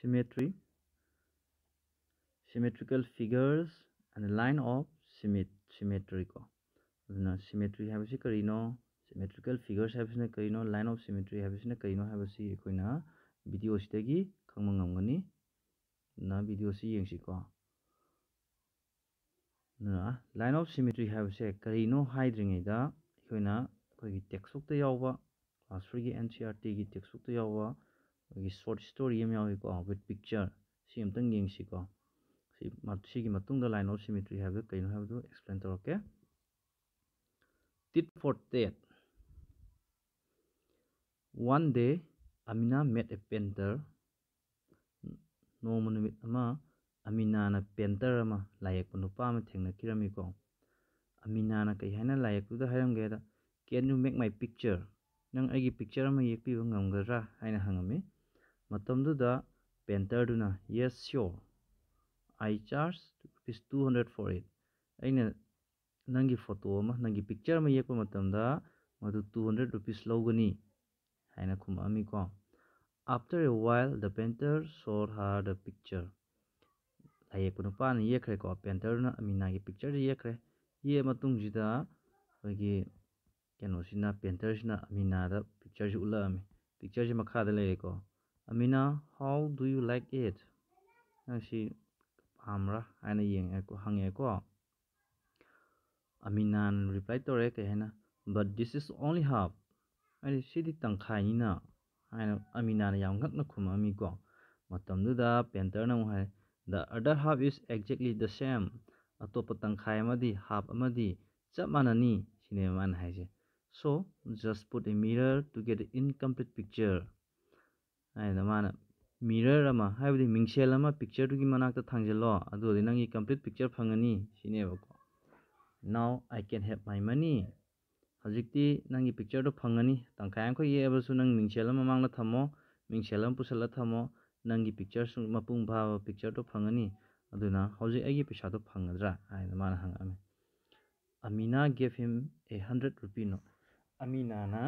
symmetry symmetrical figures and the line of symmet symmetrical no, symmetry have है no symmetrical figures have है no line of symmetry have have no no video stegi है कहीनो no video खबनी ना video no line of symmetry have hiding it है कहीनो हाईद्रीद अखोना textbook class three की एन सी आर टी की टेक्सबुक 여기 쏘리 스토리 ꯑꯃ ꯌꯥꯎꯏꯀꯣ ꯋꯤꯠ ꯄꯤꯛꯆꯔ ꯁꯤ ꯑꯝꯇꯪ ꯌꯦꯡꯁꯤꯀꯣ ꯁꯤ ꯁꯤꯒꯤ ꯃꯇꯨꯡꯗ ꯂꯥꯏꯟ ꯑꯣꯐ ꯁꯤꯃꯤꯇ꯭ꯔꯤ ꯍꯥꯏꯕꯗꯨ ꯀꯩꯅꯣ ꯍꯥꯏꯕꯗꯨ ꯑꯦꯛꯁꯄ꯭ꯂꯦꯟ ꯇꯧꯔꯛꯀꯦ tit for tat one day amina met a painter ꯅꯣꯡꯃ ꯅꯨꯃꯤꯠ ꯑꯃ ꯑꯃꯤꯅꯥꯅ ꯄꯦꯟꯇꯔ ꯑꯃ ꯂꯥꯏ ꯌꯦꯛꯄ ꯅꯨꯄꯥ ꯑꯃ ꯊꯦꯡꯅꯈꯤꯔꯝꯃꯤꯀꯣ ꯑꯃꯤꯅꯥꯅ ꯀꯩ ꯍꯥꯏꯅ ꯂꯥꯏ ꯌꯦꯛꯄꯗꯨꯗ ꯍꯥꯏꯔꯝꯒꯦꯗ ꯀꯦꯟ ꯌꯨ ꯃꯦꯛ ꯃꯥꯏ ꯄꯤꯛꯆꯔ ꯅꯪ ꯑꯩꯒꯤ ꯄꯤꯛꯆꯔ ꯑꯃ ꯌꯦꯛꯄꯤꯕ ꯉꯝꯒꯗ꯭ꯔꯥ ꯍꯥꯏꯅ ꯍꯪꯉꯝꯃꯤ पेंटर ये श्योर आई चार rupees two hundred four eight अगर नंबर फोटो नंबर पिक्चर में येब मत टू हंड्रेड रुपीस लौगनी है खुमको after a while the painter शोर हर द पिक्चर लाइक पेंटर अमीना पेंटरना पिक्चर येखरे ये कैनोना पेंटर से पिक्चर से उलमी पिक्चर से मखाद लेको ꯑꯃꯤꯅꯥ ꯍꯥꯎ ꯗꯨ ꯌꯨ ꯂꯥꯏꯛ ꯏꯠ ꯅꯪ ꯁꯤ ꯄꯥꯝꯕ꯭ꯔꯥ ꯍꯥꯏꯅ ꯌꯦꯡꯉꯦꯀꯣ ꯍꯪꯉꯛꯑꯦꯀꯣ ꯑꯃꯤꯅꯥꯅ ꯔꯤꯄ꯭ꯂꯥꯏ ꯇꯧꯔꯛꯑꯦ ꯀꯩ ꯍꯥꯏꯅ ꯕꯠ ꯗꯤꯁ ꯏꯁ ꯑꯣꯟꯂꯤ ꯍꯥꯞ ꯍꯥꯏꯗꯤ ꯁꯤꯗꯤ ꯇꯪꯈꯥꯏꯅꯤꯅ ꯍꯥꯏꯅ ꯑꯃꯤꯅꯥꯅ ꯌꯥꯝ ꯉꯛꯅ ꯈꯨꯝꯃꯛꯑꯝꯃꯤꯀꯣ ꯃꯇꯝꯗꯨꯗ ꯄꯦꯟꯇꯔꯅ ꯑꯃꯨꯛ ꯍꯥꯏ ꯗ ꯑꯗꯔ ꯍꯥꯞ ꯏꯁ ꯑꯦꯛꯖꯦꯛꯂꯤ ꯗ ꯁꯦꯝ ꯑꯇꯣꯞꯄ ꯇꯪꯈꯥꯏ ꯑꯃꯗꯤ ꯍꯥꯞ ꯑꯃꯗꯤ ꯆꯞ ꯃꯥꯟꯅꯅꯤ ꯁꯤꯅꯦꯕ ꯃꯥꯅ ꯍꯥꯏꯁꯦ so just put a mirror to get incomplete picture ꯍꯥꯏꯗꯅ ꯃꯥꯅ ꯃꯤꯔꯔ ꯑꯃ ꯍꯥꯏꯕꯗꯤ ꯃꯤꯡꯁꯦꯜ ꯑꯃ ꯄꯤꯛꯆꯔꯗꯨꯒꯤ ꯃꯅꯥꯛꯇ ꯊꯥꯡꯖꯤꯜꯂꯣ ꯑꯗꯨꯗꯤ ꯅꯪꯒꯤ ꯀꯝꯄ꯭ꯂꯤꯠ ꯄꯤꯛꯆꯔ ꯐꯪꯉꯅꯤ ꯁꯤꯅꯦꯕꯀꯣ ꯅꯥꯎ ꯑꯥꯏ ꯀꯦꯟ ꯍꯦꯞ ꯃꯥꯏ ꯃꯅꯤ ꯍꯧꯖꯤꯛꯇꯤ ꯅꯪꯒꯤ ꯄꯤꯛꯆꯔꯗꯣ ꯐꯪꯉꯅꯤ ꯇꯪꯈꯥꯏ ꯑꯃꯈꯛ ꯌꯦꯛꯑꯕꯁꯨ ꯅꯪ ꯃꯤꯡꯁꯦꯜ ꯑꯃ ꯃꯃꯥꯡꯗ ꯊꯝꯃꯣ ꯃꯤꯡꯁꯦꯜ ꯑꯃ ꯄꯨꯁꯜꯂ ꯊꯝꯃꯣ ꯅꯪꯒꯤ ꯄꯤꯛꯆꯔꯁꯨ ꯃꯄꯨꯡ ꯐꯥꯕ ꯄꯤꯛꯆꯔꯗꯣ ꯐꯪꯉꯅꯤ ꯑꯗꯨꯅ ꯍꯧꯖꯤꯛ ꯑꯩꯒꯤ ꯄꯩꯁꯥꯗꯣ ꯐꯪꯒꯗ꯭ꯔꯥ ꯍꯥꯏꯅ ꯃꯥꯅ ꯍꯪꯉꯛꯑꯝꯃꯤ ꯑꯃꯤꯅꯥ gave him a hundred rupee note ꯑꯃꯤꯅꯥꯅ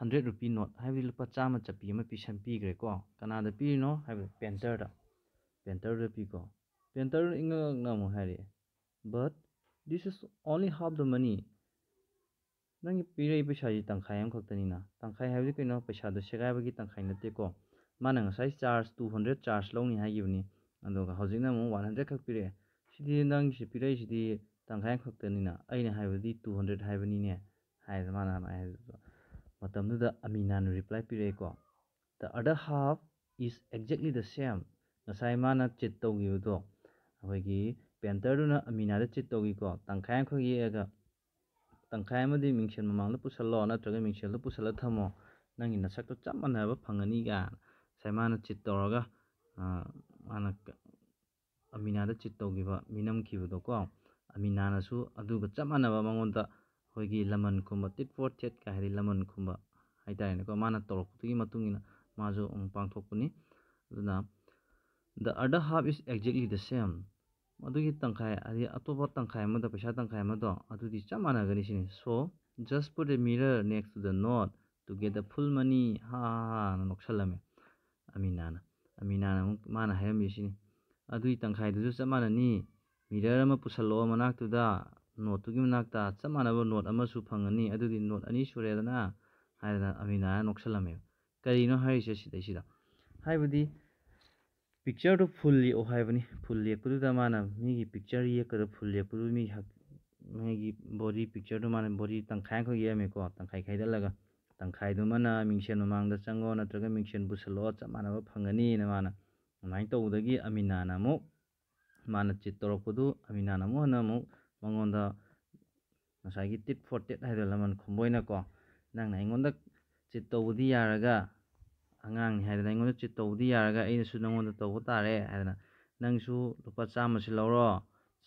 हंड्रेड रुपी नोट है लुप चाम चप्पी पीछे पीग्रेको कनाद पीरीनो है पेंटर पेंटर पीको पेंटर इंग but this is only half the money नंग पीर पैसा की तंखाई हम खतनी तंखाई है कई पैसा तो सेगा की तंखाई नतेको मान सही चार्ज टू हंड्रेड चार्ज लौनी है वन हंड्रेड खीरे नंग से पीर तंखाई खतनी टू हंड्रेड है मान हम m m Amina a a a a t The other n d i reply r e p k o ꯃꯇꯝꯗꯨꯗ ꯑꯃꯤꯅꯥꯅ ꯔꯤꯄ꯭ꯂꯥꯏ ꯄ ꯤ ꯔ ꯛ ꯑ a ꯀ a ꯗ i ꯗ ꯔ ꯍꯥꯐ ꯏꯁ ꯑ ꯦ a ꯖ ꯦ ꯛ ꯂ ꯤ ꯗ ꯁꯦꯝ ꯉ ꯁ ꯥ i ꯃꯥꯅ ꯆꯤꯠ ꯇ ꯧ ꯈ i ko. ꯣ ꯑ ꯩ ꯈ a ꯏ a n ꯄ ꯦ ꯟ i ꯔ ꯗ ꯨ ꯅ ꯑꯃꯤꯅꯥꯗ ꯆꯤꯠ ꯇꯧꯈꯤꯀꯣ ꯇꯪꯈꯥꯏ ꯑꯃꯈꯛ ꯌꯦꯛꯑꯒ ꯇꯪꯈꯥꯏ ꯑꯃꯗꯤ ꯃꯤꯡꯁꯦꯜ ꯃ ꯃ ꯥ na ꯄꯨꯁꯜꯂꯣ ꯅ ꯠ ꯇ o ꯔ a ꯃ ꯤ ꯡ n ꯦ ꯜ ꯗ ꯄꯨꯁꯜꯂ ꯊ ꯝ ꯃ a ꯅꯪꯒꯤ a ꯁ a ꯇ ꯣ ꯆꯞ ꯃ ꯥ a ꯅ a ꯐꯪꯒꯅꯤ ꯀ ꯥ ꯏ o ꯉ ꯁ a n a ꯥ ꯅ ꯆꯤꯠ ꯇꯧꯔꯒ ꯃ t o g i ꯤ a Minam k i ꯈ ꯤ to ko. a ꯈ ꯤ ꯕ ꯗ ꯣ ꯀ ꯣ ꯑꯃꯤꯅꯥꯅꯁꯨ a ꯗ ꯨ ꯒ na ba m a n g ꯉ n ta. hoigi lemon kumba tit for chet ka hari lemon kumba hai tai ne ko mana tor ku tugi matung ina ma jo um pang thok kuni na the other half is exactly the same madu gi tang khai ari ato bot tang khai ma da pesha tang khai ma do adu di cha mana gani sini so just put a mirror next to the note to get the full money ha na nokshalame amina na amina na mana hai mi sini adu gi tang khai du cha mana ni mirror ma pusal lo manak tu da note की मना चमानब note फंगनी note अनी सुरदना नोसल कहीं हैबदी picture तो full है full मी पिक्चर येकद फुल बोरी पिक्चर तो मा बोरी तंखा खो येमेको तंखा खाईदलग तंखाईदे नमाद चंगो नग मिशन बुसलो चमानब फंगनी मानी तौदी अमीना मान चित तौर अमीना ꯃꯉꯣꯟꯗ ꯉꯁꯥꯏꯒꯤ ꯇꯤꯠ ꯐꯣꯔ ꯇꯦꯠ ꯍꯥꯏꯗꯅ ꯂꯃꯟ ꯈꯣꯝꯕꯣꯏꯅꯀꯣ ꯅꯪꯅ ꯑꯩꯉꯣꯟꯗ ꯆꯤꯠ ꯇꯧꯕꯗꯤ ꯌꯥꯔꯒ ꯑꯉꯥꯡꯅꯤ ꯍꯥꯏꯗꯅ ꯑꯩꯉꯣꯟꯗ ꯆꯤꯠ ꯇꯧꯕꯗꯤ ꯌꯥꯔꯒ ꯑꯩꯅꯁꯨ ꯅꯪꯉꯣꯟꯗ ꯇꯧꯕ ꯇꯥꯔꯦ ꯍꯥꯏꯗꯅ ꯅꯪꯁꯨ ꯂꯨꯄꯥ ꯆꯥꯝꯃꯁꯤ ꯂꯧꯔꯣ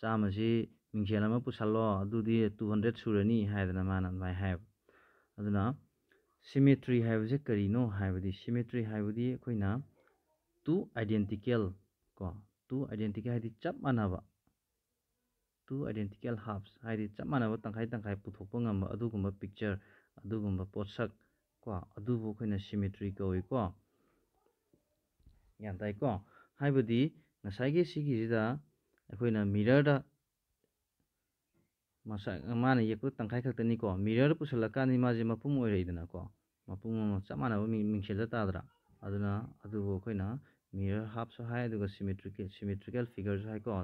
ꯆꯥꯝꯃꯁꯤ ꯃꯤꯡꯁꯦꯜ ꯑꯃ ꯄꯨꯁꯜꯂꯣ ꯑꯗꯨꯗꯤ ꯇꯨ ꯍꯟꯗ꯭ꯔꯦꯗ ꯁꯨꯔꯅꯤ ꯍꯥꯏꯗꯅ ꯃꯥꯅ ꯑꯗꯨꯃꯥꯏꯅ ꯍꯥꯏꯕ ꯑꯗꯨꯅ ꯁꯤꯃꯦꯇ꯭ꯔꯤ ꯍꯥꯏꯕꯁꯦ ꯀꯔꯤꯅꯣ ꯍꯥꯏꯕꯗꯤ ꯁꯤꯃꯦꯇ꯭ꯔꯤ ꯍꯥꯏꯕꯗꯤ ꯑꯩꯈꯣꯏꯅ ꯇꯨ ꯑꯥꯏꯗꯦꯟꯇꯤꯀꯦꯜ ꯀꯣ ꯇꯨ ꯑꯥꯏꯗꯦꯟꯇꯤꯀꯦꯜ ꯍꯥꯏꯗꯤ ꯆꯞ ꯃꯥꯟꯅꯕ two identical halves ꯍꯥꯏꯗꯤ ꯆꯞ ꯃꯥꯟꯅꯕ ꯇꯪꯈꯥꯏ ꯇꯪꯈꯥꯏ ꯄꯨꯊꯣꯛꯄ ꯉꯝꯕ ꯑꯗꯨꯒꯨꯝꯕ ꯄꯤꯛꯆꯔ ꯑꯗꯨꯒꯨꯝꯕ ꯄꯣꯠꯁꯛ ꯀꯣ ꯑꯗꯨꯕꯨ ꯑꯩꯈꯣꯏꯅ ꯁꯤꯃꯦꯇ꯭ꯔꯤ ꯀꯧꯏꯀꯣ ꯒ꯭ꯌꯥꯟ ꯇꯥꯏꯀꯣ ꯍꯥꯏꯕꯗꯤ ꯉꯁꯥꯏꯒꯤ ꯁꯤꯒꯤꯁꯤꯗ ꯑꯩꯈꯣꯏꯅ ꯃꯤꯔꯔꯗ ꯃꯁꯥ ꯃꯥꯅ ꯌꯦꯛꯄ ꯇꯪꯈꯥꯏ ꯈꯛꯇꯅꯤꯀꯣ ꯃꯤꯔꯔꯗ ꯄꯨꯁꯜꯂꯀꯥꯟꯗ ꯃꯥꯁꯦ ꯃꯄꯨꯝ ꯑꯣꯏꯔꯛꯏꯗꯅꯀꯣ ꯃꯄꯨꯝ ꯑꯃ ꯆꯞ ꯃꯥꯟꯅꯕ ꯃꯤꯡꯁꯦꯜꯗ ꯇꯥꯗ꯭ꯔꯥ ꯑꯗꯨꯅ ꯑꯗꯨꯕꯨ ꯑꯩꯈꯣꯏꯅ ꯃꯤꯔꯔ ꯍꯥꯞꯁꯨ ꯍꯥꯏ ꯑꯗꯨꯒ ꯁꯤꯃꯦꯇ꯭ꯔꯤꯀꯦꯜ ꯁꯤꯃꯦꯇ꯭ꯔꯤꯀꯦꯜ ꯐꯤꯒꯔꯁꯨ ꯍꯥꯏꯀꯣ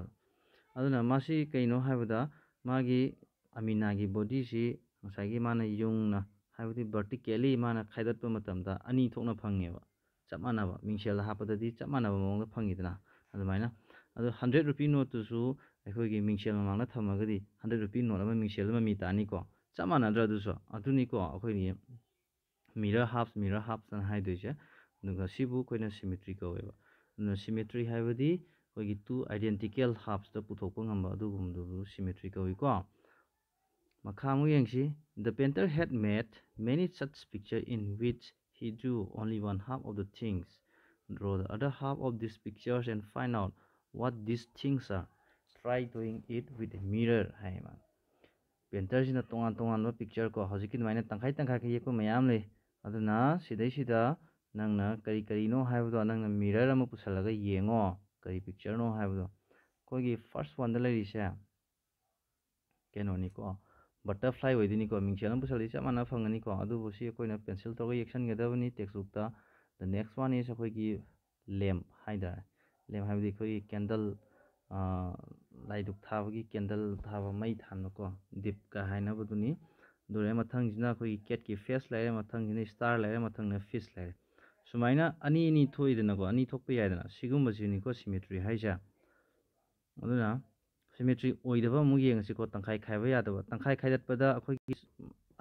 ꯑꯗꯨꯅ ꯃꯁꯤ ꯀꯩꯅꯣ ꯍꯥꯏꯕꯗ ꯃꯥꯒꯤ ꯑꯃꯤꯅꯥꯒꯤ ꯕꯣꯗꯤꯁꯤ ꯉꯁꯥꯏꯒꯤ ꯃꯥꯅ ꯌꯨꯡꯅ ꯍꯥꯏꯕꯗꯤ ꯚꯔꯇꯤꯀꯦꯜꯂꯤ ꯃꯥꯅ ꯈꯥꯏꯗꯠꯄ ꯃꯇꯝꯗ ꯑꯅꯤ ꯊꯣꯛꯅ ꯐꯪꯉꯦꯕ ꯆꯞ ꯃꯥꯟꯅꯕ ꯃꯤꯡꯁꯦꯜꯗ ꯍꯥꯞꯄꯗꯗꯤ ꯆꯞ ꯃꯥꯟꯅꯕ ꯃꯑꯣꯡꯗ ꯐꯪꯉꯤꯗꯅ ꯑꯗꯨꯃꯥꯏꯅ ꯑꯗꯣ ꯍꯟꯗ꯭ꯔꯦꯠ ꯔꯨꯄꯤ ꯅꯣꯠꯇꯨꯁꯨ ꯑꯩꯈꯣꯏꯒꯤ ꯃꯤꯡꯁꯦꯜ ꯃꯃꯥꯡꯗ ꯊꯝꯃꯒꯗꯤ ꯍꯟꯗ꯭ꯔꯦꯠ ꯔꯨꯄꯤ ꯅꯣꯠ ꯑꯃ ꯃꯤꯡꯁꯦꯜ ꯑꯃ ꯃꯤ ꯇꯥꯅꯤꯀꯣ ꯆꯞ ꯃꯥꯟꯅꯗ꯭ꯔꯥ ꯑꯗꯨꯁꯨ ꯑꯗꯨꯅꯤꯀꯣ ꯑꯩꯈꯣꯏꯒꯤ ꯃꯤꯔꯔ ꯍꯥꯞꯁ ꯃꯤꯔꯔ ꯍꯥꯞꯁꯅ ꯍꯥꯏꯗꯣꯏꯁꯦ ꯑꯗꯨꯒ ꯁꯤꯕꯨ ꯑꯩꯈꯣꯏꯅ ꯁꯤꯃꯤꯇ꯭ꯔꯤ ꯀꯧꯋꯦꯕ ꯑꯗꯨꯅ ꯁꯤꯃꯤꯇ꯭ꯔꯤ ꯍꯥꯏꯕꯗꯤ ꯑꯩꯈꯣꯏꯒꯤ ꯇꯨ ꯑꯥꯏꯗꯦꯟꯇꯤꯀꯦꯜ ꯍꯥꯞꯁꯇ ꯄꯨꯊꯣꯛꯄ ꯉꯝꯕ ꯑꯗꯨꯒꯨꯝꯕꯗꯨꯕꯨ ꯁꯤꯃꯦꯇ꯭ꯔꯤ ꯀꯧꯏꯀꯣ ꯃꯈꯥ ꯑꯃꯨꯛ ꯌꯦꯡꯁꯤ ꯗ painter had made many such picture in which he drew only one half of the things draw the other half of these pictures and find out what these things are try doing it with a mirror ꯍꯥꯏꯕ ꯄꯦꯟꯇꯔꯁꯤꯅ ꯇꯣꯉꯥꯟ ꯇꯣꯉꯥꯟꯕ picture ꯀꯣ ꯍꯧꯖꯤꯛꯀꯤ ꯑꯗꯨꯃꯥꯏꯅ ꯇꯪꯈꯥꯏ ꯇꯪꯈꯥꯏ ꯌꯦꯛꯄ ꯃꯌꯥꯝ ꯂꯩ ꯑꯗꯨꯅ ꯁꯤꯗꯩꯁꯤꯗ ꯅꯪꯅ ꯀꯔꯤ ꯀꯔꯤꯅꯣ ꯍꯥꯏꯕꯗꯣ ꯅꯪꯅ ꯃꯤꯔꯔ ꯑꯃ ꯄꯨꯁꯜꯂꯒ ꯌꯦꯡꯉꯣ कई पिक्चर नो है कोई फर्स्ट वन लाइसे कैनोनी को बटरफ्लाई होदीनी को मिशन पुसल मा फनी कोई पेंसिल तौर एक्सनगदी textbook the next one is lamp है लैम है कैंडल लाइ था मई थानको दीप कहना दुरे मथंग कैट की फेस लेर मथंग स्टार लाइ मथंग फीस लाइ ꯁꯨꯃꯥꯏꯅ ꯑꯅꯤ ꯑꯅꯤ ꯊꯣꯛꯏꯗꯅꯀꯣ ꯑꯅꯤ ꯊꯣꯛꯄ ꯌꯥꯏꯗꯅ ꯁꯤꯒꯨꯝꯕꯁꯤꯅꯤꯀꯣ ꯁꯤꯃꯦꯇ꯭ꯔꯤ ꯍꯥꯏꯁꯦ ꯑꯗꯨꯅ ꯁꯤꯃꯦꯇ꯭ꯔꯤ ꯑꯣꯏꯗꯕ ꯑꯃꯨꯛ ꯌꯦꯡꯉꯁꯤꯀꯣ ꯇꯪꯈꯥꯏ ꯈꯥꯏꯕ ꯌꯥꯗꯕ ꯇꯪꯈꯥꯏ ꯈꯥꯏꯗꯠꯄꯗ ꯑꯩꯈꯣꯏꯒꯤ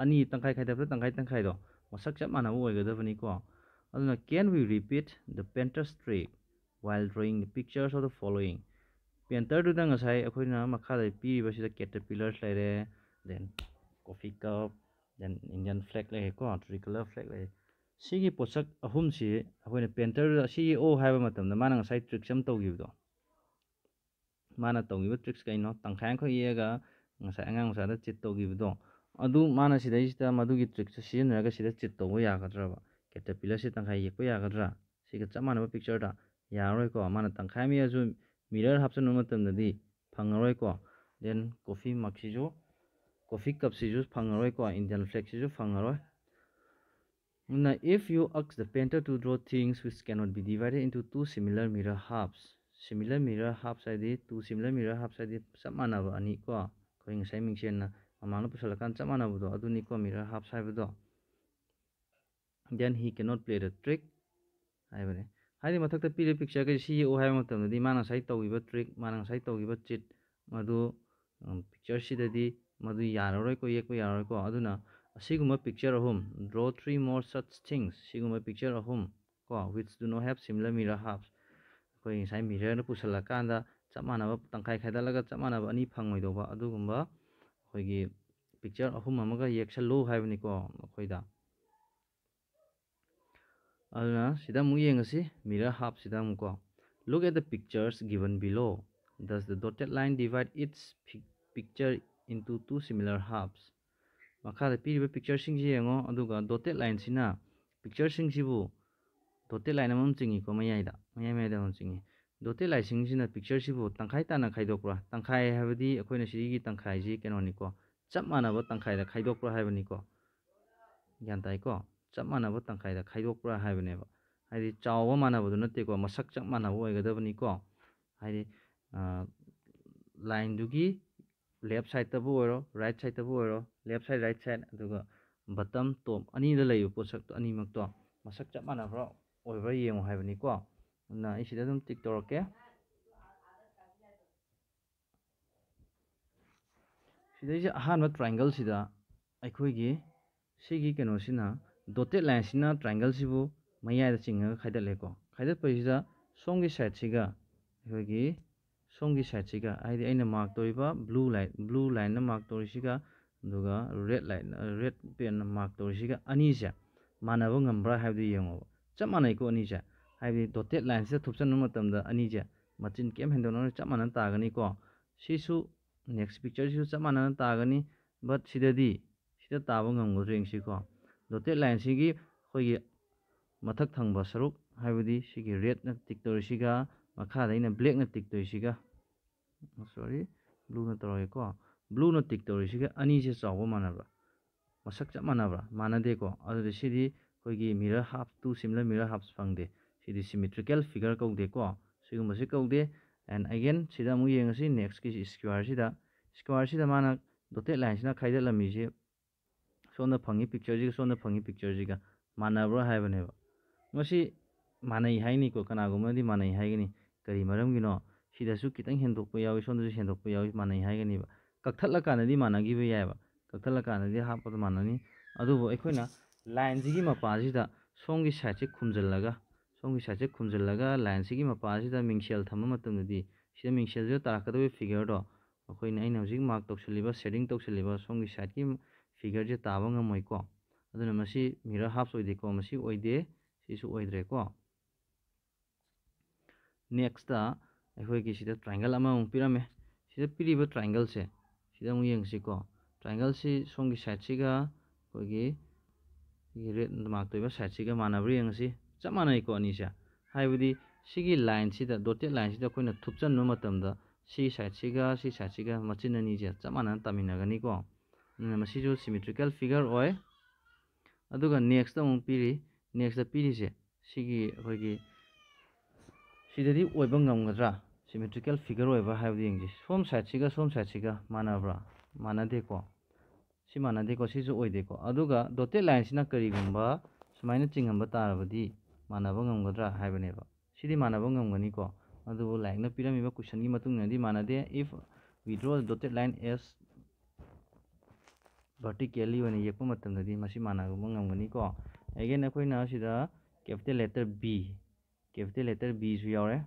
ꯑꯅꯤ ꯇꯪꯈꯥꯏ ꯈꯥꯏꯗꯠꯄꯗ ꯇꯪꯈꯥꯏ ꯇꯪꯈꯥꯏꯗꯣ ꯃꯁꯛ ꯆꯞ ꯃꯥꯟꯅꯕ ꯑꯣꯏꯒꯗꯕꯅꯤꯀꯣ ꯑꯗꯨꯅ ꯀꯦꯟ we repeat the painter's trick while drawing the pictures of the following ꯄꯦꯟꯇꯔꯗꯨꯗ ꯉꯁꯥꯏ ꯑꯩꯈꯣꯏꯅ ꯃꯈꯥꯗ ꯄꯤꯔꯤꯕꯁꯤꯗ ꯀꯦꯇꯔꯄꯤꯂꯔꯁ ꯂꯩꯔꯦ then coffee cup then Indian flag ꯂꯩꯔꯦꯀꯣ ꯇ꯭ꯔꯤꯀꯂꯔ ꯐ꯭ꯂꯦꯛ ꯂꯩꯔꯦ ꯁꯤꯒꯤ ꯄꯣꯠꯁꯛ ꯑꯍꯨꯝꯁꯤ ꯑꯩꯈꯣꯏꯅ ꯄꯦꯟꯇꯔꯗ ꯁꯤꯒꯤ ꯑꯣ ꯍꯥꯏꯕ ꯃꯇꯝꯗ ꯃꯥꯅ ꯉꯁꯥꯏ ꯇ꯭ꯔꯤꯛꯁ ꯑꯃ ꯇꯧꯈꯤꯕꯗꯣ ꯃꯥꯅ ꯇꯧꯈꯤꯕ ꯇ꯭ꯔꯤꯛꯁ ꯀꯩꯅꯣ ꯇꯪꯈꯥꯏ ꯑꯃꯈꯛ ꯌꯦꯛꯑꯒ ꯉꯁꯥꯏ ꯑꯉꯥꯡ ꯃꯆꯥꯗ ꯆꯤꯠ ꯇꯧꯈꯤꯕꯗꯣ ꯑꯗꯨ ꯃꯥꯅ ꯁꯤꯗꯩꯁꯤꯗ ꯃꯗꯨꯒꯤ ꯇ꯭ꯔꯤꯛꯁꯇ ꯁꯤꯖꯤꯟꯅꯔꯒ ꯁꯤꯗ ꯆꯤꯠ ꯇꯧꯕ ꯌꯥꯒꯗ꯭ꯔꯕ ꯀꯦꯇꯔꯄꯤꯂꯔꯁꯤ ꯇꯪꯈꯥꯏ ꯌꯦꯛꯄ ꯌꯥꯒꯗ꯭ꯔꯥ ꯁꯤꯒ ꯆꯞ ꯃꯥꯟꯅꯕ ꯄꯤꯛꯆꯔꯗ ꯌꯥꯔꯔꯣꯏꯀꯣ ꯃꯥꯅ ꯇꯪꯈꯥꯏ ꯑꯃ ꯌꯦꯛꯑꯁꯨ ꯃꯤꯔꯔ ꯍꯥꯞꯆꯤꯟꯕ ꯃꯇꯝꯗꯗꯤ ꯐꯪꯉꯔꯣꯏꯀꯣ ꯗꯦꯟ ꯀꯣꯐꯤ ꯃꯛꯁꯤꯁꯨ ꯀꯣꯐꯤ ꯀꯞꯁꯤꯁꯨ ꯐꯪꯉꯔꯣꯏꯀꯣ ꯏꯟꯗꯤꯌꯥꯟ ꯐ꯭ꯂꯦꯛꯁꯤꯁꯨ ꯐꯪꯉꯔꯣꯏ Now, if you ask the painter to draw things which cannot be divided into two similar mirror halves, similar mirror halves ID, two similar mirror halves ID, samanava ani ko, going same na mamano pusalakan samanavado, aduniko mirror halves IVado. Then he cannot play the trick. I will. Hadi matakta pili picture ke si o hai matam di mana sai tau ibat trick, mana sai tau ibat cheat, madu picture si dadi, madu yaroroi ko yek ko yaroroi ko aduna. ꯑꯁꯤꯒꯨꯝꯕ picture ꯑꯍꯨꯝ draw three more ꯁꯠꯁ things ꯁꯤꯒꯨꯝꯕ picture ꯑꯍꯨꯝ ꯀꯣ wits do not ꯍꯦꯞ ꯁꯤꯝꯂꯔ mirror ꯍꯥꯞꯁ ꯑꯩꯈꯣꯏ ꯉꯁꯥꯏ ꯃꯤꯔꯔꯅ ꯄꯨꯁꯜꯂꯀꯥꯟꯗ ꯆꯞ ꯃꯥꯟꯅꯕ ꯇꯪꯈꯥꯏ ꯈꯥꯏꯗꯠꯂꯒ ꯆꯞ ꯃꯥꯟꯅꯕ ꯑꯅꯤ ꯐꯪꯉꯣꯏꯗꯧꯕ ꯑꯗꯨꯒꯨꯝꯕ ꯑꯩꯈꯣꯏꯒꯤ ꯄꯤꯛꯆꯔ ꯑꯍꯨꯝ ꯑꯃꯒ ꯌꯦꯛꯁꯜꯂꯨ ꯍꯥꯏꯕꯅꯤꯀꯣ ꯑꯩꯈꯣꯏꯗ ꯑꯗꯨꯅ ꯁꯤꯗ ꯑꯃꯨꯛ ꯌꯦꯡꯉꯁꯤ ꯃꯤꯔꯔ ꯍꯥꯞꯁꯤꯗ ꯑꯃꯨꯛꯀꯣ look at the pictures given below does the dotted line divide its picture into two similar halves 마카다 삐리베 픽처 싱지 영어 아두가 도테 라인 시나 픽처 싱지부 도테 라인 음 징이 고마야이다 마야메다 음 징이 도테 라이 싱지나 픽처 시부 땅카이 따나 카이도크라 땅카이 하브디 아코이나 시리기 땅카이지 케노니코 짭마나버 땅카이다 카이도크라 하브니코 얀타이코 짭마나버 땅카이다 카이도크라 하브네바 아이디 짜오와 마나버도 너테고 마삭 짭마나버 오이가다브니코 아이디 아 라인 두기 left সাইডটাবো ওরো রাইট সাইডটাবো ওরো ꯂꯦꯐ ꯁꯥꯏꯠ ꯔꯥꯏꯠ ꯁꯥꯏꯠ ꯑꯗꯨꯒ ꯕꯇꯝ ꯇꯣꯞ ꯑꯅꯤꯗ ꯂꯩꯕ ꯄꯣꯠꯁꯛꯇꯣ ꯑꯅꯤꯃꯛꯇꯣ ꯃꯁꯛ ꯆꯞ ꯃꯥꯟꯅꯕ꯭ꯔꯥ ꯑꯣꯏꯕ꯭ꯔꯥ ꯌꯦꯡꯉꯣ ꯍꯥꯏꯕꯅꯤꯀꯣ ꯑꯗꯨꯅ ꯑꯩ ꯁꯤꯗ ꯑꯗꯨꯝ ꯇꯤꯛ ꯇꯧꯔꯛꯀꯦ ꯁꯤꯗꯩꯁꯦ ꯑꯍꯥꯟꯕ ꯇ꯭ꯔꯥꯏꯡꯒꯜꯁꯤꯗ ꯑꯩꯈꯣꯏꯒꯤ ꯁꯤꯒꯤ ꯀꯩꯅꯣꯁꯤꯅ ꯗꯣꯇꯦꯠ ꯂꯥꯏꯟꯁꯤꯅ ꯇ꯭ꯔꯥꯏꯡꯒꯜꯁꯤꯕꯨ ꯃꯌꯥꯏꯗ ꯆꯤꯡꯉꯒ ꯈꯥꯏꯗꯠꯂꯦꯀꯣ ꯈꯥꯏꯗꯠꯄꯁꯤꯗ ꯁꯣꯝꯒꯤ ꯁꯥꯏꯠꯁꯤꯒ ꯑꯩꯈꯣꯏꯒꯤ ꯁꯣꯝꯒꯤ ꯁꯥꯏꯠꯁꯤꯒ ꯍꯥꯏꯗꯤ ꯑꯩꯅ ꯃꯥꯔꯛ ꯇꯧꯔꯤꯕ ꯕ꯭ꯂꯨ ꯂꯥꯏꯟ ꯕ꯭ꯂꯨ ꯂꯥꯏꯟꯅ ꯃꯥꯔꯛ ꯇꯧꯔꯤꯁꯤꯒ ꯑꯗꯨꯒ ꯔꯦꯠ ꯂꯥꯏꯠ ꯔꯦꯠ ꯄꯦꯟꯅ ꯃꯥꯔꯛ ꯇꯧꯔꯤꯁꯤꯒ ꯑꯅꯤꯁꯦ ꯃꯥꯟꯅꯕ ꯉꯝꯕ꯭ꯔꯥ ꯍꯥꯏꯕꯗꯨ ꯌꯦꯡꯉꯣꯕ ꯆꯞ ꯃꯥꯟꯅꯩꯀꯣ ꯑꯅꯤꯁꯦ ꯍꯥꯏꯕꯗꯤ ꯗꯣꯇꯦꯠ ꯂꯥꯏꯟꯁꯤꯗ ꯊꯨꯞꯆꯟꯕ ꯃꯇꯝꯗ ꯑꯅꯤꯁꯦ ꯃꯆꯤꯟ ꯀꯩꯝ ꯍꯦꯟꯗꯣꯛꯅꯅ ꯆꯞ ꯃꯥꯟꯅꯅ ꯇꯥꯒꯅꯤꯀꯣ ꯁꯤꯁꯨ ꯅꯦꯛꯁ ꯄꯤꯛꯆꯔꯁꯤꯁꯨ ꯆꯞ ꯃꯥꯟꯅꯅ ꯇꯥꯒꯅꯤ ꯕꯠ ꯁꯤꯗꯗꯤ ꯁꯤꯗ ꯇꯥꯕ ꯉꯝꯒꯗ꯭ꯔꯥ ꯌꯦꯡꯁꯤꯀꯣ ꯗꯣꯇꯦꯠ ꯂꯥꯏꯟꯁꯤꯒꯤ ꯑꯩꯈꯣꯏꯒꯤ ꯃꯊꯛ ꯊꯪꯕ ꯁꯔꯨꯛ ꯍꯥꯏꯕꯗꯤ ꯁꯤꯒꯤ ꯔꯦꯗꯅ ꯇꯤꯛ ꯇꯧꯔꯤꯁꯤꯒ ꯃꯈꯥꯗ ꯑꯩꯅ ꯕ꯭ꯂꯦꯛꯅ ꯇꯤꯛ ꯇꯧꯔꯤꯁꯤꯒ ꯁꯣꯔꯤ ꯕ꯭ꯂꯨꯅ ꯇꯧꯔꯒꯦꯀꯣ ब्लू नो टिक तौर से अनी से चौब मानव मसक चप मानव मानदेको अगर mirror half two similar mirror half फंगदे सिमेट्रिकल फिगर कौदे को सूबसे कौदे एंड अगेन से नेक्स्ट की स्क्वायर से स्क्वायर से मा दोटे लाइन से खाईदी से सोन फंगी पिक्चर से सोन फंगी पिक्चर से मानव्र है मानी है कनागमें मानई है कई मरमी नो सिद कितना हेंदप सोन हेंदप है लाइन की मपाजी सों की सैड से खुमजल सों की सैड से खुमजल लाइन से मपाजी मिशल थमेंशल तरक्त फिगरद मार्क तौसली सेटिंग तौसली सों की सैड की फिगर से ताब ममको मीर हाफ्सको नेक्स्ट नेक्स्ट्रैंगल पीरमें पीरब ट्राइंगल से ꯁꯤꯗ ꯑꯃꯨꯛ ꯌꯦꯡꯁꯤꯀꯣ ꯇ꯭ꯔꯥꯏꯡꯒꯜꯁꯤ ꯁꯣꯝꯒꯤ ꯁꯥꯏꯠꯁꯤꯒ ꯑꯩꯈꯣꯏꯒꯤ ꯔꯦꯠ ꯃꯥꯔꯛ ꯇꯧꯔꯤꯕ ꯁꯥꯏꯠꯁꯤꯒ ꯃꯥꯟꯅꯕ꯭ꯔꯥ ꯌꯦꯡꯉꯁꯤ ꯆꯞ ꯃꯥꯟꯅꯩꯀꯣ ꯑꯅꯤꯁꯦ ꯍꯥꯏꯕꯗꯤ ꯁꯤꯒꯤ ꯂꯥꯏꯟꯁꯤꯗ ꯗꯣꯇꯦꯠ ꯂꯥꯏꯟꯁꯤꯗ ꯑꯩꯈꯣꯏꯅ ꯊꯨꯞꯆꯟꯕ ꯃꯇꯝꯗ ꯁꯤ ꯁꯥꯏꯠꯁꯤꯒ ꯁꯤ ꯁꯥꯏꯠꯁꯤꯒ ꯃꯆꯤꯟ ꯑꯅꯤꯁꯦ ꯆꯞ ꯃꯥꯟꯅꯅ ꯇꯥꯃꯤꯟꯅꯒꯅꯤꯀꯣ ꯑꯗꯨꯅ ꯃꯁꯤꯁꯨ ꯁꯤꯃꯦꯇ꯭ꯔꯤꯀꯦꯜ ꯐꯤꯒꯔ ꯑꯣꯏ ꯑꯗꯨꯒ ꯅꯦꯛꯁꯇ ꯑꯃꯨꯛ ꯄꯤꯔꯤ ꯅꯦꯛꯁꯇ ꯄꯤꯔꯤꯁꯦ ꯁꯤꯒꯤ ꯑꯩꯈꯣꯏꯒꯤ ꯁꯤꯗꯗꯤ ꯑꯣꯏꯕ ꯉꯝꯒꯗ꯭ꯔꯥ symmetrical figure oiba haibdi yengji som side siga som side siga manabra manade ko si manade ko si ju oide ko aduga dotted line sina kari gumba sumaina chingamba tarabadi manaba ngamgadra haibane ba sidi manaba ngamgani ko अदुबो like ना पिरम इबा question की मतुंग नदी माना दे if we draw dotted line as vertically one येप मतम नदी मसी माना गम गमगनी को अगेन अखोय ना सिदा capital letter B capital letter B सु यावरे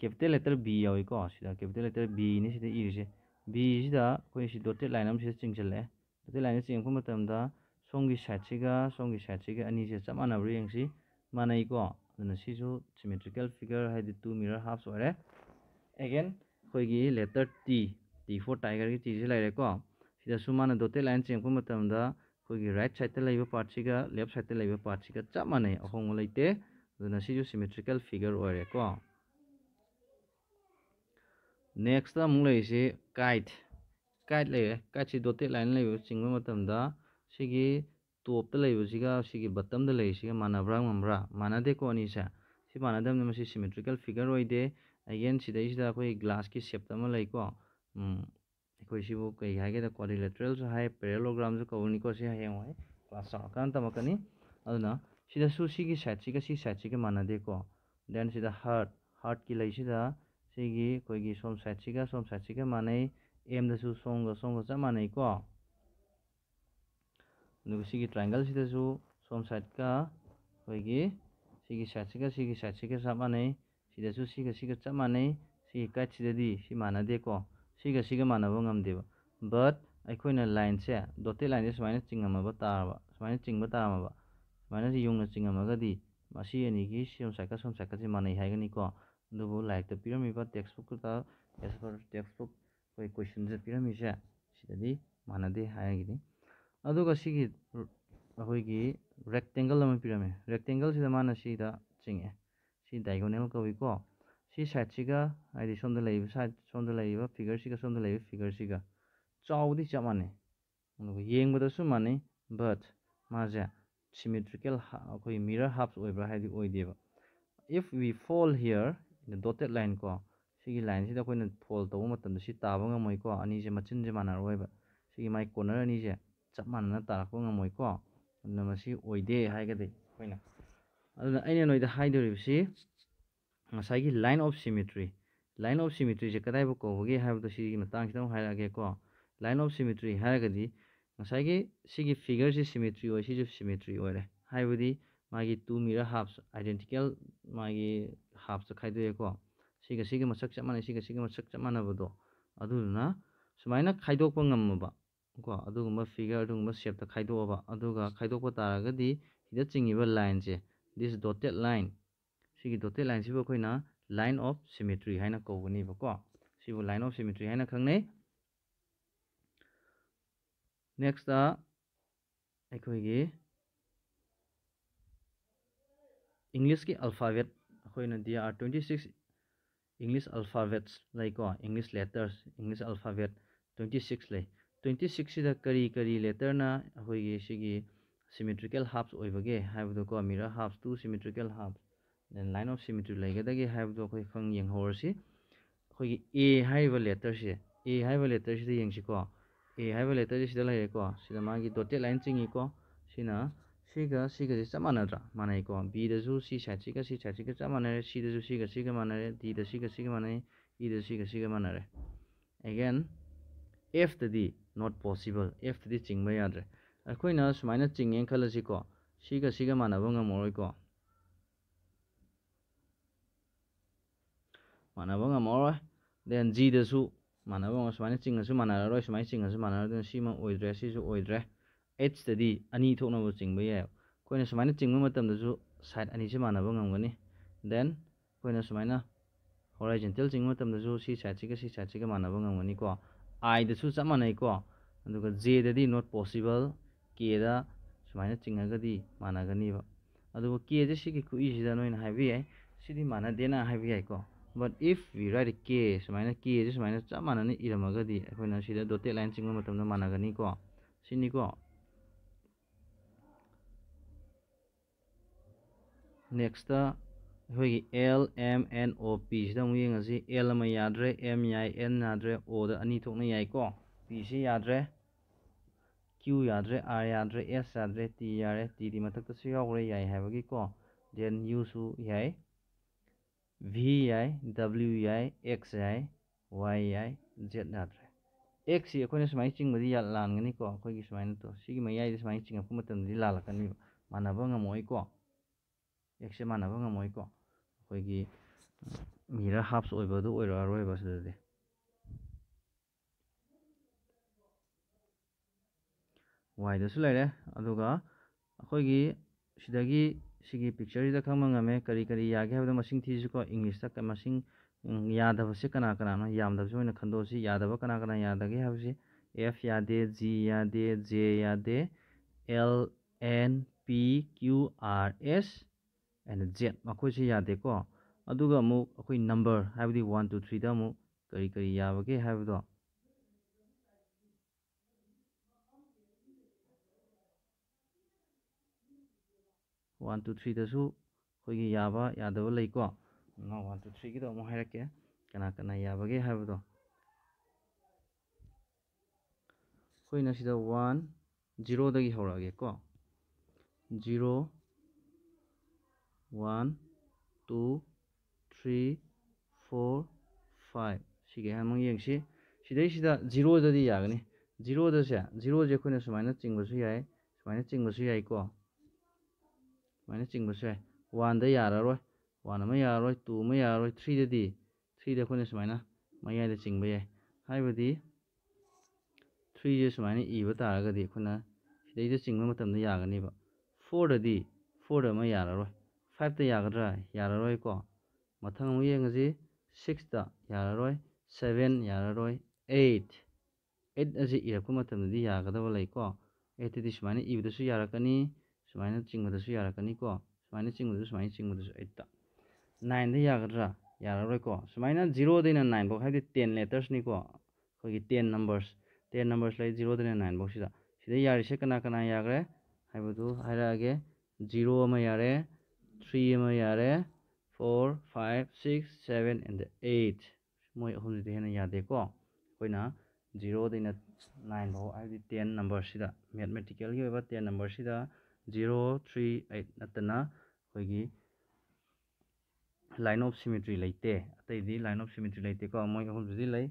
capital letter b yawi ko sida capital letter b ni sida e je b sida ko si dotted line am sida chingle dotted line sing ko matam da songi side ga songi side ga ani je chama na ri yang si manai ko dana si jo symmetrical figure hai the two mirror halves ore again khoi gi letter t t for tiger gi chi lai re ko sida sumana dotted line sing ko matam da khoi gi right side te laiba part si ga left side te laiba part si ga chama nei ahong leite dana si jo symmetrical figure ore ko next ꯑꯃꯨꯛ ꯂꯩꯔꯤꯁꯤ ꯀꯥꯏꯠ ꯀꯥꯏꯠ ꯂꯩꯔꯦ ꯀꯥꯏꯠꯁꯤ dotted line ꯂꯩꯕ ꯆꯤꯡꯕ ꯃꯇꯝꯗ ꯁꯤꯒꯤ ꯇꯣꯞꯇ ꯂꯩꯕꯁꯤꯒ ꯁꯤꯒꯤ ꯕꯇꯝꯗ ꯂꯩꯔꯤꯁꯤꯒ ꯃꯥꯟꯅꯕ꯭ꯔꯥ ꯉꯝꯕ꯭ꯔꯥ ꯃꯥꯟꯅꯗꯦꯀꯣ ꯑꯅꯤꯁꯦ ꯁꯤ ꯃꯥꯟꯅꯗꯕꯅ ꯃꯁꯤ ꯁꯤꯃꯦꯇ꯭ꯔꯤꯀꯦꯜ ꯐꯤꯒꯔ ꯑꯣꯏꯗꯦ ꯑꯒꯦꯟ ꯁꯤꯗꯩꯁꯤꯗ ꯑꯩꯈꯣꯏ ꯒ꯭ꯂꯥꯁꯀꯤ ꯁꯦꯞꯇ ꯑꯃ ꯂꯩꯀꯣ ꯑꯩꯈꯣꯏ ꯁꯤꯕꯨ ꯀꯩ ꯍꯥꯏꯒꯦꯗ ꯀ꯭ꯋꯥꯗꯤꯂꯦꯇꯔꯦꯜꯁꯨ ꯍꯥꯏ ꯄꯦꯔꯦꯂꯣꯒ꯭ꯔꯥꯝꯁꯨ ꯀꯧꯔꯅꯤꯀꯣ ꯁꯤ ꯍꯌꯦꯡꯋꯥꯏ ꯀ꯭ꯂꯥꯁ ꯆꯥꯎꯔꯀꯥꯟꯗ ꯇꯝꯃꯛꯀꯅꯤ ꯑꯗꯨꯅ ꯁꯤꯗꯁꯨ ꯁꯤꯒꯤ ꯁꯥꯏꯠꯁꯤꯒ ꯁꯤ ꯁꯥꯏꯠꯁꯤꯒ ꯃꯥꯟꯅꯗꯦꯀꯣ ꯗꯦꯟ ꯁꯤꯗ ꯍꯥꯔꯠ ꯍꯥꯔꯠꯀꯤ ꯂꯩꯁꯤꯗ सिगी कोई सोम सैसीगा सोम सैसीगा मानई एम दु सोंग सोंग मानई को ट्राइंगल से सोम सैटका कोई सैसीगा सिगी सैसीगा सब मानई सिदेसु सिग सिग चप मानई सिग कैसी मानदे को सिग सिग मानबे बट अखोने लाइन से दोटे लाइन से सुमायन चिंगम ताब सुमायन चिंब ताब सुमायन यूंग चिंगमी सोम सैक सोम सैक मानई है दो लाइक तो पीरम टेक्सटबुक को एस पर टेक्सटबुक को क्वेश्चन से पीरम सेदी मानदे हाँ अगोगी रेक्टेंगल पीरमे रेक्टेंगल से मान सिद चिंगे डायगोनल कभी को सैड से सैड सोम फिगर से सोम फिगर से चादी चप माने येंगद माने बट मजा सिमेट्रिकल अखोई मीर हाफ हो if we fall here dotted ꯂꯥꯏꯟꯀꯣ ꯁꯤꯒꯤ ꯂꯥꯏꯟꯁꯤꯗ ꯑꯩꯈꯣꯏꯅ ꯐꯣꯜ ꯇꯧꯕ ꯃꯇꯝꯗ ꯁꯤ ꯇꯥꯕ ꯉꯝꯃꯣꯏꯀꯣ ꯑꯅꯤꯁꯦ ꯃꯆꯤꯟꯁꯦ ꯃꯥꯟꯅꯔꯣꯏꯕ ꯁꯤꯒꯤ ꯃꯥꯏ ꯀꯣꯔꯅꯔ ꯑꯅꯤꯁꯦ ꯆꯞ ꯃꯥꯟꯅꯅ ꯇꯥꯔꯛꯄ ꯉꯝꯃꯣꯏꯀꯣ ꯑꯗꯨꯅ ꯃꯁꯤ ꯑꯣꯏꯗꯦ ꯍꯥꯏꯒꯗꯤ ꯑꯩꯈꯣꯏꯅ ꯑꯗꯨꯅ ꯑꯩꯅ ꯅꯣꯏꯗ ꯍꯥꯏꯗꯣꯔꯤꯕꯁꯤ ꯉꯁꯥꯏꯒꯤ line of symmetry line of ꯁꯤꯃꯤꯇ꯭ꯔꯤꯁꯦ ꯀꯗꯥꯏꯐꯥꯎ ꯀꯧꯕꯒꯦ ꯍꯥꯏꯕꯗꯣ ꯁꯤꯒꯤ ꯃꯇꯥꯡꯁꯤꯗ ꯑꯃꯨꯛ ꯍꯥꯏꯔꯛꯑꯒꯦꯀꯣ ꯂꯥꯏꯟ ꯑꯣꯐ ꯁꯤꯃꯤꯇ꯭ꯔꯤ ꯍꯥꯏꯔꯒꯗꯤ ꯉꯁꯥꯏꯒꯤ ꯁꯤꯒꯤ ꯐꯤꯒꯔꯁꯤ ꯁꯤꯃꯤꯇ꯭ꯔꯤ ꯑꯣꯏ ꯁꯤꯁꯨ ꯁꯤꯃꯤꯇ꯭ꯔꯤ ꯑꯣꯏꯔꯦ ꯍꯥꯏꯕꯗꯤ मागी टू मिरर हाफ्स आइडेंटिकल मागी हाफ्स खाइदोयको सिगा सिगा मसक चप माने सिगा सिगा मसक चप माना अदुना सुमाइना खाइदोक पंगम को अदुगम फिगर अदुगम शेप त खाइदो बा अदुगा खाइदोक तारागदि हिदा चिंगिबा लाइन जे दिस डॉटेड लाइन सिगी डॉटेड लाइन सिबो कोइना लाइन ऑफ सिमेट्री हाइना कोगनी बको सिबो लाइन ऑफ सिमेट्री हाइना खंगने नेक्स्ट दा अखोइगी इंग्लिश की अल्फावेट अखोन दिया are twenty six English alphabets लेको English letters English alphabet twenty six ले ट्वेंटी सिक्स करी करी ना अखोगी सिमेट्रिकल हाफ्स होबगे हाबदोको mirror halves two symmetrical halves then line of symmetry लेगदे हाबदो अखोई खंग यंगहोरसी ए लेटर से ए हाइब लेटर से ये को ए हाइब लेटर से लेको सिदा मागी डॉटेड लाइन चिंगिको सिना 시가 시가 짜 만나더라 만나이고 비더수 시샤 시가 시샤 시가 짜 만나래 시더수 시가 시가 만나래 디더 시가 시가 만나래 이더 시가 시가 만나래 again if the d not possible if the d ching ma yadre akoina sumaina ching yen khala siko siga siga mana bunga moroi ko mana bunga moroi then g the su mana bunga sumaina ching su mana roi sumai ching su mana then sima oidre si su oidre ꯑꯦꯠꯁꯇꯗꯤ ꯑꯅꯤ ꯊꯣꯛꯅꯕ ꯆꯤꯡꯕ ꯌꯥꯏ ꯑꯩꯈꯣꯏꯅ ꯁꯨꯃꯥꯏꯅ ꯆꯤꯡꯕ ꯃꯇꯝꯗꯁꯨ side ꯑꯅꯤꯁꯦ ꯃꯥꯟꯅꯕ ꯉꯝꯒꯅꯤ ꯗꯦꯟ ꯑꯩꯈꯣꯏꯅ ꯁꯨꯃꯥꯏꯅ ꯍꯣꯔꯥꯏꯖꯦꯟꯇꯦꯜ ꯆꯤꯡꯕ ꯃꯇꯝꯗꯁꯨ ꯁꯤ ꯁꯥꯏꯠꯁꯤꯒ ꯁꯤ ꯁꯥꯏꯠꯁꯤꯒ ꯃꯥꯟꯅꯕ ꯉꯝꯒꯅꯤꯀꯣ ꯑꯥꯏꯗꯁꯨ ꯆꯞ ꯃꯥꯟꯅꯩꯀꯣ ꯑꯗꯨꯒ ꯖꯦꯗꯗꯤ ꯅꯣꯠ ꯄꯣꯁꯤꯕꯜ ꯀꯦꯗ ꯁꯨꯃꯥꯏꯅ ꯆꯤꯡꯉꯒꯗꯤ ꯃꯥꯟꯅꯒꯅꯤꯕ ꯑꯗꯨꯒ ꯀꯦꯁꯦ ꯁꯤꯒꯤ ꯈꯨꯠꯏꯁꯤꯗ ꯅꯣꯏꯅ ꯍꯥꯏꯕ ꯌꯥꯏ ꯁꯤꯗꯤ ꯃꯥꯟꯅꯗꯦꯅ ꯍꯥꯏꯕ ꯌꯥꯏꯀꯣ ꯕꯠ ꯏꯐ ꯋꯤ ꯔꯥꯏꯠ ꯀꯦ ꯁꯨꯃꯥꯏꯅ ꯀꯦꯁꯦ ꯁꯨꯃꯥꯏꯅ ꯆꯞ ꯃꯥꯟꯅꯅ ꯏꯔꯝꯃꯒꯗꯤ ꯑꯩꯈꯣꯏꯅ ꯁꯤꯗ ꯗꯣꯇꯦꯠ ꯂꯥꯏꯟ ꯆꯤꯡꯕ ꯃꯇꯝꯗ ꯃꯥꯟꯅꯒꯅꯤꯀꯣ ꯁꯤꯅꯤꯀꯣ नेक्स्ट अखोई L M N O P से ये एल में याद्रे एम याय एन याद्रे ओ अनीथों याको पी से याद्रे क्यू याद्रे आर याद्रे एस याद्रे टी यारे टी की मथक याद्रे याको देन यू सू याय वी याय डब्ल्यू याय एक्स याय वाई याय जेड याद्रे एक्स अखोने सुमाय चिंबदी लानगनीको अखोई सुमाय तो मयाय सुमाय चिंगप लालकनी मानब गमोईको ꯑꯦꯛꯁꯦ ꯃꯥꯟꯅꯕ ꯉꯝꯃꯣꯏꯀꯣ ꯑꯩꯈꯣꯏꯒꯤ ꯃꯤꯔꯔ ꯍꯥꯞꯁ ꯑꯣꯏꯕꯗꯨ ꯑꯣꯏꯔꯛꯑꯔꯣꯏꯕ ꯁꯤꯗꯗꯤ ꯋꯥꯏꯗꯁꯨ ꯂꯩꯔꯦ ꯑꯗꯨꯒ ꯑꯩꯈꯣꯏꯒꯤ ꯁꯤꯗꯒꯤ ꯁꯤꯒꯤ ꯄꯤꯛꯆꯔꯁꯤꯗ ꯈꯪꯕ ꯉꯝꯃꯦ ꯀꯔꯤ ꯀꯔꯤ ꯌꯥꯒꯦ ꯍꯥꯏꯕꯗꯣ ꯃꯁꯤꯡ ꯊꯤꯁꯤꯀꯣ ꯏꯪꯂꯤꯁꯇ ꯃꯁꯤꯡ ꯌꯥꯗꯕꯁꯦ ꯀꯅꯥ ꯀꯅꯥꯅꯣ ꯌꯥꯝꯗꯕꯁꯦ ꯑꯣꯏꯅ ꯈꯟꯗꯣꯛꯑꯁꯤ ꯌꯥꯗꯕ ꯀꯅꯥ ꯀꯅꯥ ꯌꯥꯗꯒꯦ ꯍꯥꯏꯕꯁꯤ ꯑꯦꯐ ꯌꯥꯗꯦ ꯖꯤ ꯌꯥꯗꯦ ꯖꯦ ꯌꯥꯗꯦ L N P Q R S and Makoi a t shi y ꯑꯦꯟꯗ ꯖ u ꯠ ꯃꯈꯣꯏꯁꯦ ꯌꯥꯗꯦꯀꯣ ꯑ ꯗ ꯨ e t ꯃ ꯨ ꯛ ꯑ e ꯈ ꯣ ꯏ ꯅꯝꯕꯔ ꯍꯥꯏꯕꯗꯤ a ꯥ ꯟ k ꯨ ꯊ꯭ꯔꯤꯗ ꯑꯃꯨꯛ ꯀꯔꯤ t h ꯤ ꯌꯥꯕꯒꯦ ꯍꯥꯏꯕꯗꯣ ꯋꯥꯟ ꯇꯨ ꯊ꯭ꯔꯤꯗꯁꯨ ꯑꯩꯈꯣꯏꯒꯤ ꯌꯥꯕ ꯌ o ꯗ ꯕ ꯂꯩꯀꯣ ꯋꯥꯟ ꯇꯨ ꯊ꯭ꯔꯤꯒꯤꯗꯣ ꯑꯃꯨꯛ ꯍꯥꯏꯔꯛꯀꯦ ꯀꯅꯥ ꯀꯅꯥ ꯌꯥꯕꯒꯦ ꯍꯥꯏꯕꯗꯣ ꯑ a ꯈ ꯣ ꯏ ꯅ ꯁꯤꯗ ꯋꯥꯟ ꯖꯤꯔꯣꯗꯒꯤ ꯍꯧꯔꯛꯑꯒꯦꯀꯣ zero One, two, three, four, five. 好的，我们继续。现在是第零个第几啊？尼？零的是呀，零就看的是什么呢？乘数是几啊？是几？乘数是几？一个。是几？One 的呀，来罗。One 没呀，来罗。Two 没呀，来罗。Three 的第，Three 的看的是什么呢？没呀的是几？没呀。High 的第，Three 的数，我尼？E 把它来个第看呐。现在是几？没没等的呀，尼吧？Four 的第，Four 的没呀，来罗。फाइव यागद्र यार को मतलब येगी सिक्स यार सेवन यार एट एट अरको मतदी यागदब लेको एटी सुमें इवद सुमें चिंबद यारको सुमें चिंब सुमें चिंब एट नाइन यागद्र यार को सुमें जीरोद नाइन बोक है टेन लेटर्स निको अगर टेन नंबर्स टेन नंबर्स लाइ जीरोद नाइन बोक्सीद यारी से कना कना याग्रेबू जीरो जीरो थ्री में आ रहा है four five six seven and eight मोई अहम हेन यादेको अखोना जीरो नाइन भाव है टेन नंबर से मैथमेटिकल टेन नंबर से जीरो थ्री एट नतना अखोगी लाइन ऑफ सिमेट्री लेते अतई लाइन ऑफ सिमेट्री लेतेको मोई अहम ले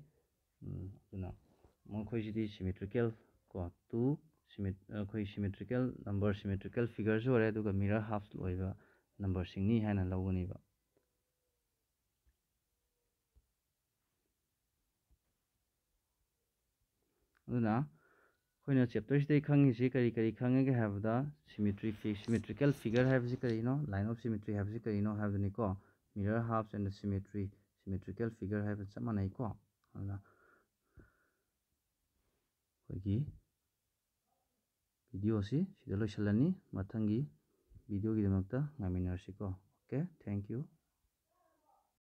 मोखी सिमेट्रिकल को टू सिमेट अखोई सिमेट्रिकल नंबर सिमेट्रिकल फिगर जो है मिरर हाफ लोब ꯅꯝꯕꯔꯁꯤꯡꯅꯤ ꯍꯥꯏꯅ ꯂꯧꯒꯅꯤꯕ ꯑꯗꯨꯅ ꯑꯩꯈꯣꯏꯅ ꯆꯦꯞꯇꯔꯁꯤꯗꯩ ꯈꯪꯉꯤꯁꯤ ꯀꯔꯤ ꯀꯔꯤ ꯈꯪꯉꯒꯦ ꯍꯥꯏꯕꯗ ꯁꯤꯃꯤꯇ꯭ꯔꯤ ꯁꯤꯃꯦꯇ꯭ꯔꯤꯀꯦꯜ ꯐꯤꯒꯔ ꯍꯥꯏꯕꯁꯤ ꯀꯔꯤꯅꯣ ꯂꯥꯏꯟ ꯑꯣꯐ ꯁꯤꯃꯤꯇ꯭ꯔꯤ ꯍꯥꯏꯕꯁꯤ ꯀꯔꯤꯅꯣ ꯍꯥꯏꯕꯗꯨꯅꯤꯀꯣ ꯃꯤꯔꯔ ꯍꯥꯞꯁ ꯑꯦꯟ ꯁꯤꯃꯦꯇ꯭ꯔꯤ ꯁꯤꯃꯦꯇ꯭ꯔꯤꯀꯦꯜ ꯐꯤꯒꯔ ꯍꯥꯏꯕ ꯆꯞ ꯃꯥꯟꯅꯩꯀꯣ ꯑꯗꯨꯅ ꯑꯩꯈꯣꯏꯒꯤ ꯚꯤꯗꯤꯑꯣꯁꯤ ꯁꯤꯗ ꯂꯣꯏꯁꯤꯜꯂꯅꯤ ꯃꯊꯪꯒꯤ ভিডিও কেইটামানটা নামি নাৰ্চিক অ'কে থেংক ইউ